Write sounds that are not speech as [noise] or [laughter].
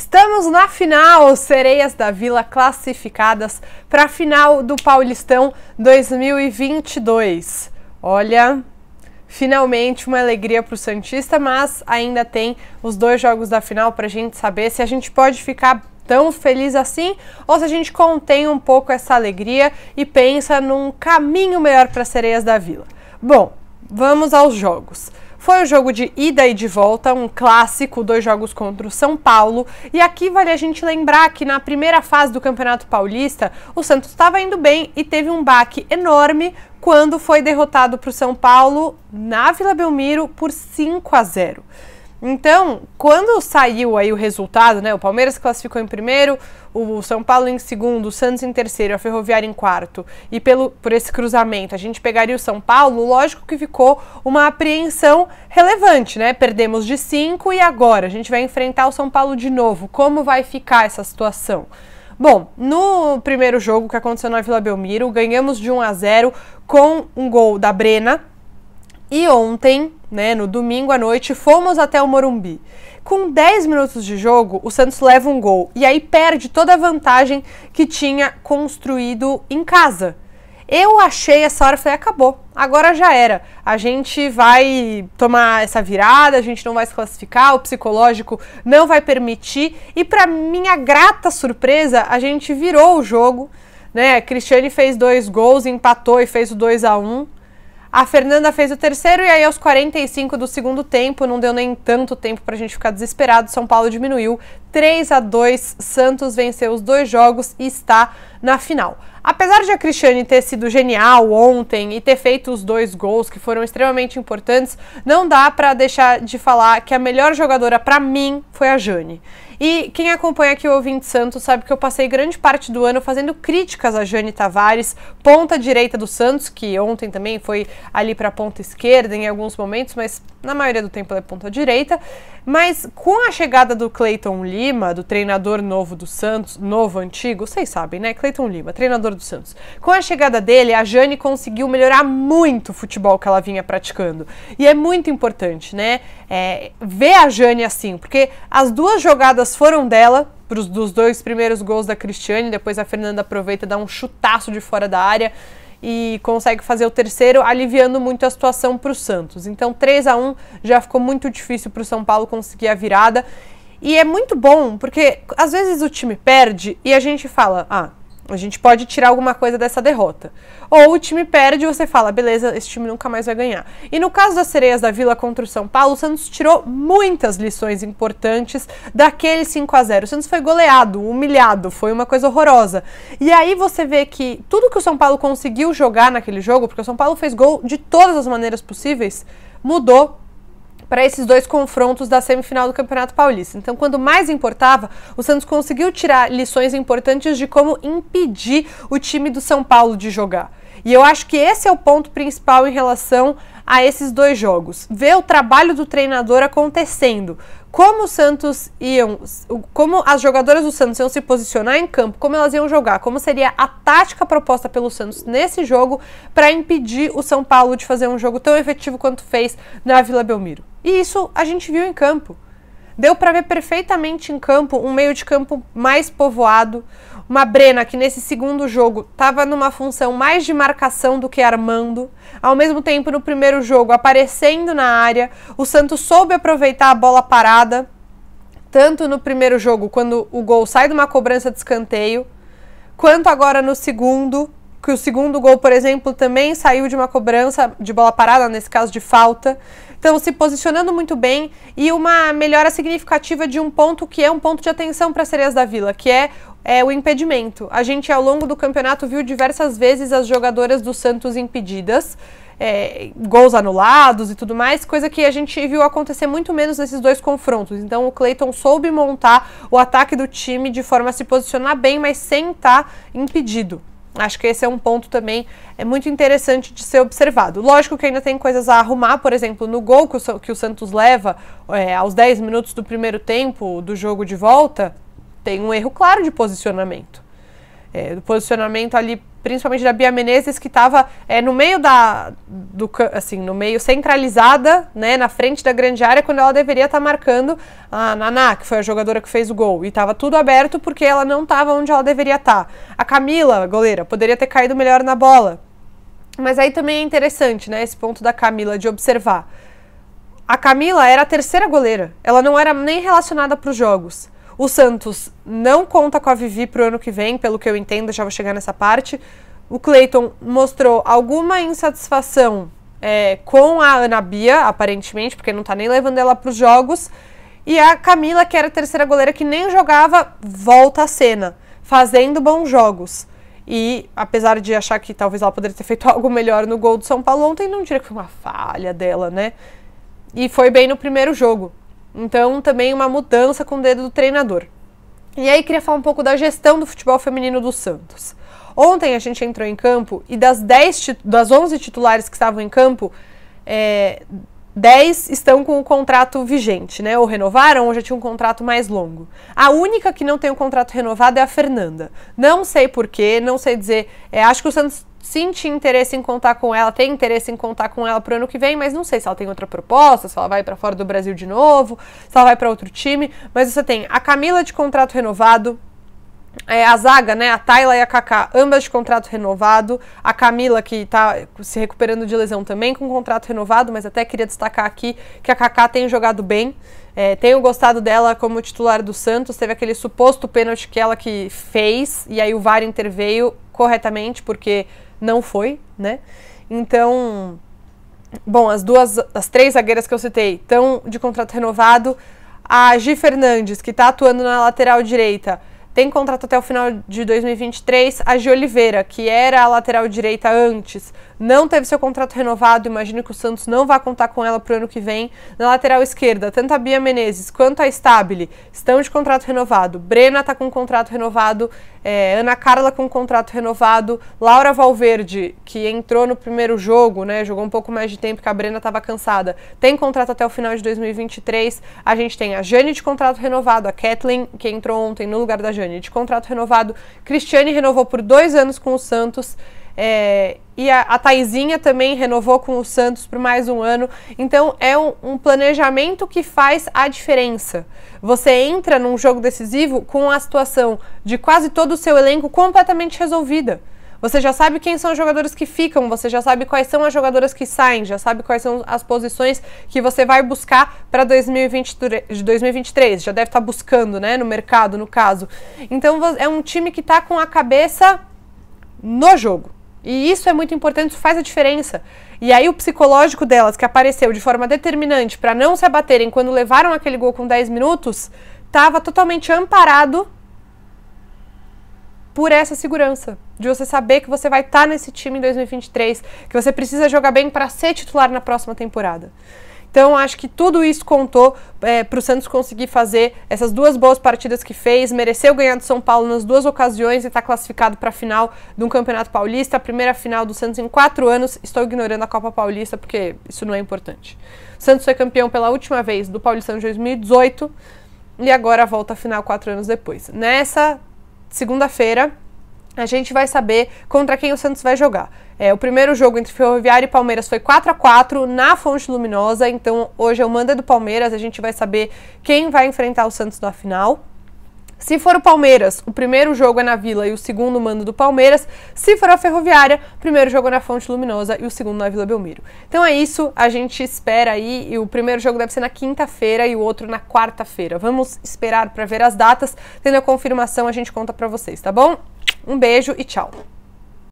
Estamos na final, Sereias da Vila classificadas para a final do Paulistão 2022. Olha, finalmente uma alegria para o Santista, mas ainda tem os dois jogos da final para a gente saber se a gente pode ficar tão feliz assim, ou se a gente contém um pouco essa alegria e pensa num caminho melhor para as sereias da vila. Bom, vamos aos jogos. Foi o jogo de ida e de volta, um clássico, dois jogos contra o São Paulo. E aqui vale a gente lembrar que na primeira fase do Campeonato Paulista, o Santos estava indo bem e teve um baque enorme quando foi derrotado para o São Paulo na Vila Belmiro por 5 a 0. Então, quando saiu aí o resultado, né? O Palmeiras classificou em primeiro, o São Paulo em segundo, o Santos em terceiro, a Ferroviária em quarto. E pelo, por esse cruzamento, a gente pegaria o São Paulo, lógico que ficou uma apreensão relevante, né? Perdemos de cinco e agora a gente vai enfrentar o São Paulo de novo. Como vai ficar essa situação? Bom, no primeiro jogo que aconteceu na Vila Belmiro, ganhamos de 1 a 0 com um gol da Brena e ontem, né, no domingo à noite, fomos até o Morumbi. Com 10 minutos de jogo, o Santos leva um gol e aí perde toda a vantagem que tinha construído em casa. Eu achei essa hora, falei, acabou, agora já era. A gente vai tomar essa virada, a gente não vai se classificar, o psicológico não vai permitir. E para minha grata surpresa, a gente virou o jogo, né? A Cristiane fez dois gols, empatou e fez o 2 a 1. Um. A Fernanda fez o terceiro e aí aos 45 do segundo tempo, não deu nem tanto tempo para a gente ficar desesperado. São Paulo diminuiu 3 a 2. Santos venceu os dois jogos e está na final. Apesar de a Cristiane ter sido genial ontem e ter feito os dois gols que foram extremamente importantes, não dá para deixar de falar que a melhor jogadora para mim foi a Jane. E quem acompanha aqui o Ouvinte Santos sabe que eu passei grande parte do ano fazendo críticas a Jane Tavares, ponta direita do Santos, que ontem também foi ali para a ponta esquerda em alguns momentos, mas na maioria do tempo ela é ponta direita. Mas com a chegada do Cleiton Lima, do treinador novo do Santos, novo, antigo, vocês sabem, né? Cleiton Lima, treinador do Santos. Com a chegada dele, a Jane conseguiu melhorar muito o futebol que ela vinha praticando. E é muito importante, né? É, ver a Jane assim, porque as duas jogadas foram dela, pros, dos dois primeiros gols da Cristiane, depois a Fernanda aproveita e dá um chutaço de fora da área e consegue fazer o terceiro, aliviando muito a situação para o Santos. Então 3 a 1 já ficou muito difícil para o São Paulo conseguir a virada. E é muito bom, porque às vezes o time perde e a gente fala, ah, a gente pode tirar alguma coisa dessa derrota. Ou o time perde e você fala, beleza, esse time nunca mais vai ganhar. E no caso das sereias da Vila contra o São Paulo, o Santos tirou muitas lições importantes daquele 5 a 0 O Santos foi goleado, humilhado, foi uma coisa horrorosa. E aí você vê que tudo que o São Paulo conseguiu jogar naquele jogo, porque o São Paulo fez gol de todas as maneiras possíveis, mudou para esses dois confrontos da semifinal do Campeonato Paulista. Então, quando mais importava, o Santos conseguiu tirar lições importantes de como impedir o time do São Paulo de jogar. E eu acho que esse é o ponto principal em relação a esses dois jogos. Ver o trabalho do treinador acontecendo. Como o Santos iam, como as jogadoras do Santos iam se posicionar em campo, como elas iam jogar, como seria a tática proposta pelo Santos nesse jogo para impedir o São Paulo de fazer um jogo tão efetivo quanto fez na Vila Belmiro. E isso a gente viu em campo. Deu para ver perfeitamente em campo um meio de campo mais povoado, uma Brena que nesse segundo jogo estava numa função mais de marcação do que armando. Ao mesmo tempo, no primeiro jogo, aparecendo na área, o Santos soube aproveitar a bola parada, tanto no primeiro jogo, quando o gol sai de uma cobrança de escanteio, quanto agora no segundo, que o segundo gol, por exemplo, também saiu de uma cobrança de bola parada, nesse caso de falta. Então, se posicionando muito bem e uma melhora significativa de um ponto que é um ponto de atenção para as sereias da Vila, que é, é o impedimento. A gente, ao longo do campeonato, viu diversas vezes as jogadoras do Santos impedidas. É, gols anulados e tudo mais, coisa que a gente viu acontecer muito menos nesses dois confrontos. Então o Cleiton soube montar o ataque do time de forma a se posicionar bem, mas sem estar tá impedido. Acho que esse é um ponto também é muito interessante de ser observado. Lógico que ainda tem coisas a arrumar, por exemplo, no gol que o, que o Santos leva é, aos 10 minutos do primeiro tempo do jogo de volta, tem um erro claro de posicionamento é, do posicionamento ali, principalmente da Bia Menezes, que estava é, no meio da, do, assim, no meio centralizada, né, na frente da grande área, quando ela deveria estar tá marcando a Naná, que foi a jogadora que fez o gol, e estava tudo aberto porque ela não estava onde ela deveria estar. Tá. A Camila, goleira, poderia ter caído melhor na bola. Mas aí também é interessante, né, esse ponto da Camila de observar. A Camila era a terceira goleira, ela não era nem relacionada para os jogos. O Santos não conta com a Vivi para o ano que vem, pelo que eu entendo, já vou chegar nessa parte. O Cleiton mostrou alguma insatisfação é, com a Ana Bia, aparentemente, porque não está nem levando ela para os jogos. E a Camila, que era a terceira goleira que nem jogava, volta à cena, fazendo bons jogos. E apesar de achar que talvez ela poderia ter feito [laughs] algo melhor no gol do São Paulo ontem, não diria que foi uma falha dela, né? E foi bem no primeiro jogo. Então, também uma mudança com o dedo do treinador. E aí, queria falar um pouco da gestão do futebol feminino do Santos. Ontem a gente entrou em campo e das, 10, das 11 titulares que estavam em campo, é, 10 estão com o contrato vigente, né? Ou renovaram ou já tinha um contrato mais longo. A única que não tem o contrato renovado é a Fernanda. Não sei porquê, não sei dizer. É, acho que o Santos senti interesse em contar com ela, tem interesse em contar com ela pro ano que vem, mas não sei se ela tem outra proposta, se ela vai para fora do Brasil de novo, se ela vai para outro time. Mas você tem a Camila de contrato renovado, é, a zaga, né, a Tayla e a Kaká, ambas de contrato renovado. A Camila, que está se recuperando de lesão também com contrato renovado, mas até queria destacar aqui que a Kaká tem jogado bem. É, tenho gostado dela como titular do Santos. Teve aquele suposto pênalti que ela que fez, e aí o VAR interveio corretamente, porque não foi, né? Então, bom, as duas, as três zagueiras que eu citei estão de contrato renovado. A Gi Fernandes, que está atuando na lateral direita, tem contrato até o final de 2023. A Gi Oliveira, que era a lateral direita antes, não teve seu contrato renovado, imagino que o Santos não vá contar com ela para o ano que vem. Na lateral esquerda, tanto a Bia Menezes quanto a Stabile estão de contrato renovado. Brena está com contrato renovado, é, Ana Carla com contrato renovado, Laura Valverde, que entrou no primeiro jogo, né, jogou um pouco mais de tempo que a Brena estava cansada, tem contrato até o final de 2023. A gente tem a Jane de contrato renovado, a Kathleen, que entrou ontem no lugar da Jane, de contrato renovado. Cristiane renovou por dois anos com o Santos. É, e a, a Taizinha também renovou com o Santos por mais um ano. Então é um, um, planejamento que faz a diferença. Você entra num jogo decisivo com a situação de quase todo o seu elenco completamente resolvida. Você já sabe quem são os jogadores que ficam, você já sabe quais são as jogadoras que saem, já sabe quais são as posições que você vai buscar para 2023. Já deve estar tá buscando, né? No mercado, no caso. Então é um time que está com a cabeça no jogo. E isso é muito importante, isso faz a diferença. E aí o psicológico delas, que apareceu de forma determinante para não se abaterem quando levaram aquele gol com 10 minutos, estava totalmente amparado por essa segurança. De você saber que você vai estar tá nesse time em 2023, que você precisa jogar bem para ser titular na próxima temporada. Então, acho que tudo isso contou é, para o Santos conseguir fazer essas duas boas partidas que fez, mereceu ganhar do São Paulo nas duas ocasiões e está classificado para a final de um Campeonato Paulista, a primeira final do Santos em quatro anos. Estou ignorando a Copa Paulista porque isso não é importante. O Santos foi campeão pela última vez do Paulistão de 2018 e agora volta à final quatro anos depois. Nessa segunda-feira, a gente vai saber contra quem o Santos vai jogar. É, o primeiro jogo entre Ferroviário e Palmeiras foi 4 a 4 na Fonte Luminosa, então hoje é o manda do Palmeiras, a gente vai saber quem vai enfrentar o Santos na final. Se for o Palmeiras, o primeiro jogo é na Vila e o segundo mando do Palmeiras. Se for a Ferroviária, o primeiro jogo é na Fonte Luminosa e o segundo na Vila Belmiro. Então é isso, a gente espera aí. E o primeiro jogo deve ser na quinta-feira e o outro na quarta-feira. Vamos esperar para ver as datas. Tendo a confirmação, a gente conta para vocês, tá bom? Um beijo e tchau!